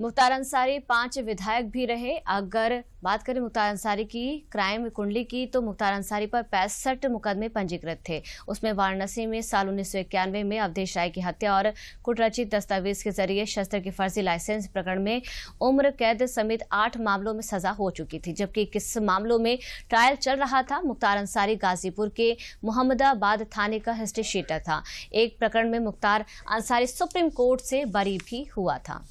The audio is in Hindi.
मुख्तार अंसारी पांच विधायक भी रहे अगर बात करें मुख्तार अंसारी की क्राइम कुंडली की तो मुख्तार अंसारी पर पैंसठ मुकदमे पंजीकृत थे उसमें वाराणसी में साल उन्नीस में अवधेश राय की हत्या और कुटरचित दस्तावेज के जरिए शस्त्र की फर्जी लाइसेंस प्रकरण में उम्र कैद समेत आठ मामलों में सजा हो चुकी थी जबकि इक्कीस मामलों में ट्रायल चल रहा था मुख्तार अंसारी गाजीपुर के मोहम्मदाबाद थाने का हिस्ट्री शीटर था एक प्रकरण में मुख्तार अंसारी सुप्रीम कोर्ट से बरी भी हुआ था